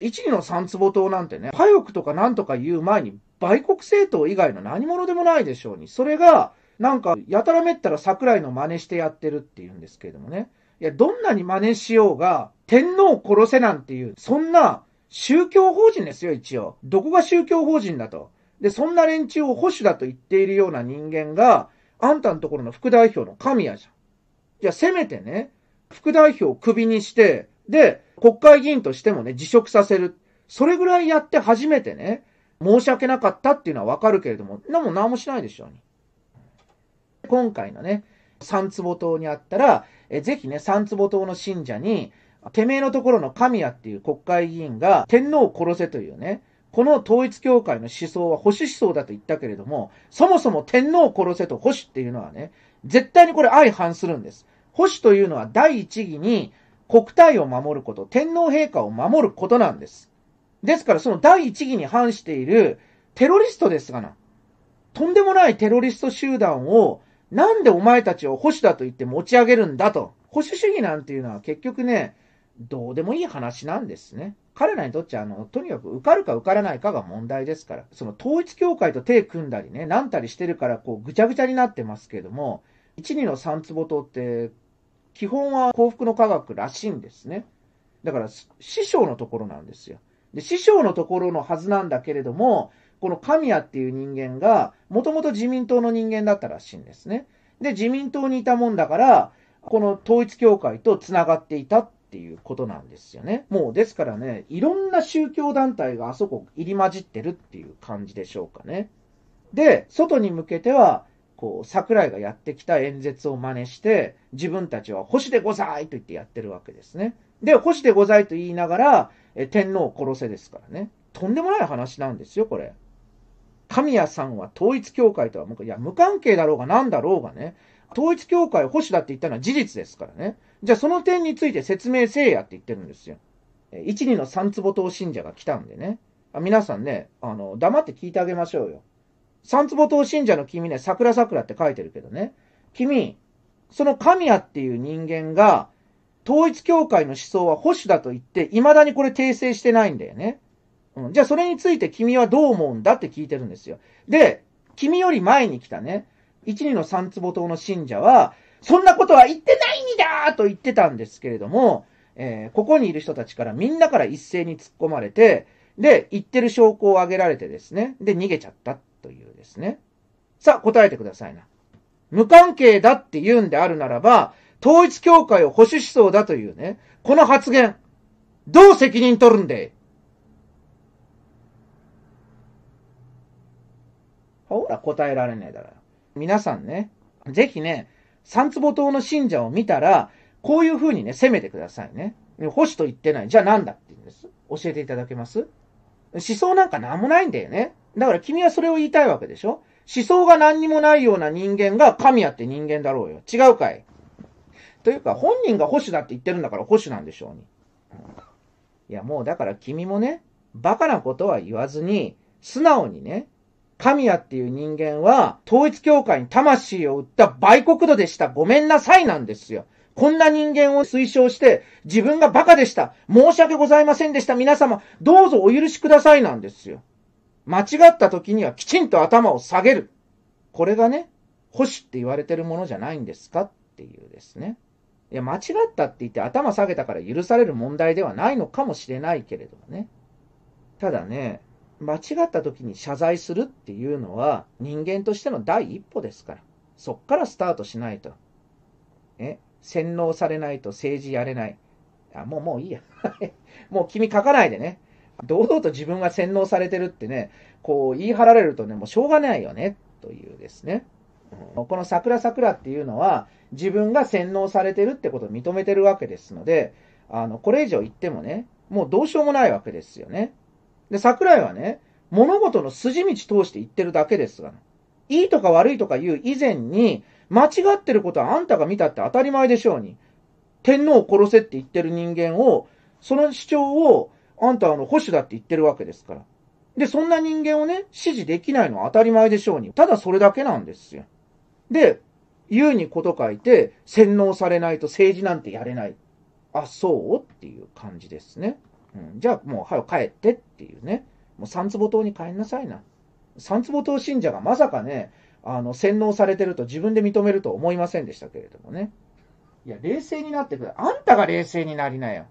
一時の三坪党なんてね、パヨクとかなんとか言う前に、売国政党以外の何者でもないでしょうに。それが、なんか、やたらめったら桜井の真似してやってるっていうんですけれどもね。いや、どんなに真似しようが、天皇を殺せなんていう、そんな宗教法人ですよ、一応。どこが宗教法人だと。で、そんな連中を保守だと言っているような人間が、あんたのところの副代表の神谷じゃん。じゃあ、せめてね、副代表をクビにして、で、国会議員としてもね、辞職させる。それぐらいやって初めてね、申し訳なかったっていうのはわかるけれども、なも何もしないでしょう、に。今回のね、三坪島にあったら、えぜひね、三坪島の信者に、てめえのところの神谷っていう国会議員が天皇を殺せというね、この統一教会の思想は保守思想だと言ったけれども、そもそも天皇を殺せと保守っていうのはね、絶対にこれ相反するんです。保守というのは第一義に国体を守ること、天皇陛下を守ることなんです。ですからその第一義に反しているテロリストですがな、とんでもないテロリスト集団をなんでお前たちを保守だと言って持ち上げるんだと。保守主義なんていうのは結局ね、どうでもいい話なんですね。彼らにとっちゃ、あの、とにかく受かるか受からないかが問題ですから、その統一教会と手組んだりね、なんたりしてるから、こう、ぐちゃぐちゃになってますけども、一二の三つぼって、基本は幸福の科学らしいんですね。だから、師匠のところなんですよ。で、師匠のところのはずなんだけれども、この神谷っていう人間が、もともと自民党の人間だったらしいんですね。で、自民党にいたもんだから、この統一教会と繋がっていたっていうことなんですよね。もうですからね、いろんな宗教団体があそこ入り混じってるっていう感じでしょうかね。で、外に向けては、こう、桜井がやってきた演説を真似して、自分たちは星でございと言ってやってるわけですね。で、星でございと言いながら、え天皇を殺せですからね。とんでもない話なんですよ、これ。神谷さんは統一教会とは、いや、無関係だろうが何だろうがね、統一教会保守だって言ったのは事実ですからね。じゃあその点について説明せえやって言ってるんですよ。一二の三坪党信者が来たんでね。皆さんね、あの、黙って聞いてあげましょうよ。三坪島信者の君ね、桜桜って書いてるけどね、君、その神谷っていう人間が、統一教会の思想は保守だと言って、未だにこれ訂正してないんだよね。うん、じゃあそれについて君はどう思うんだって聞いてるんですよ。で、君より前に来たね、一二の三坪島の信者は、そんなことは言ってないにだと言ってたんですけれども、えー、ここにいる人たちからみんなから一斉に突っ込まれて、で、言ってる証拠を挙げられてですね、で、逃げちゃったですね。さあ、答えてくださいな。無関係だって言うんであるならば、統一教会を保守思想だというね、この発言、どう責任取るんでほら、答えられないだろ。皆さんね、ぜひね、三坪党の信者を見たら、こういうふうにね、責めてくださいね。保守と言ってない。じゃあなんだって言うんです。教えていただけます思想なんかなんもないんだよね。だから君はそれを言いたいわけでしょ思想が何にもないような人間が神やって人間だろうよ。違うかいというか、本人が保守だって言ってるんだから保守なんでしょうに。いや、もうだから君もね、バカなことは言わずに、素直にね、神谷っていう人間は、統一教会に魂を売った売国土でした。ごめんなさいなんですよ。こんな人間を推奨して、自分がバカでした。申し訳ございませんでした。皆様、どうぞお許しくださいなんですよ。間違った時にはきちんと頭を下げる。これがね、保守って言われてるものじゃないんですかっていうですね。いや、間違ったって言って頭下げたから許される問題ではないのかもしれないけれどもね。ただね、間違った時に謝罪するっていうのは人間としての第一歩ですから。そっからスタートしないと。え洗脳されないと政治やれない。あ、もう、もういいや。もう君書かないでね。堂々と自分が洗脳されてるってね、こう言い張られるとね、もうしょうがないよね、というですね。うん、この桜桜っていうのは、自分が洗脳されてるってことを認めてるわけですので、あの、これ以上言ってもね、もうどうしようもないわけですよね。で、桜井はね、物事の筋道通して言ってるだけですが、いいとか悪いとか言う以前に、間違ってることはあんたが見たって当たり前でしょうに。天皇を殺せって言ってる人間を、その主張をあんたあの保守だって言ってるわけですから。で、そんな人間をね、支持できないのは当たり前でしょうに。ただそれだけなんですよ。で、言うにこと書いて、洗脳されないと政治なんてやれない。あ、そうっていう感じですね。うん、じゃあもう、早く帰ってっていうね。もう三坪島に帰んなさいな。三坪島信者がまさかね、あの、洗脳されてると自分で認めると思いませんでしたけれどもね。いや、冷静になってくれ。あんたが冷静になりなよ。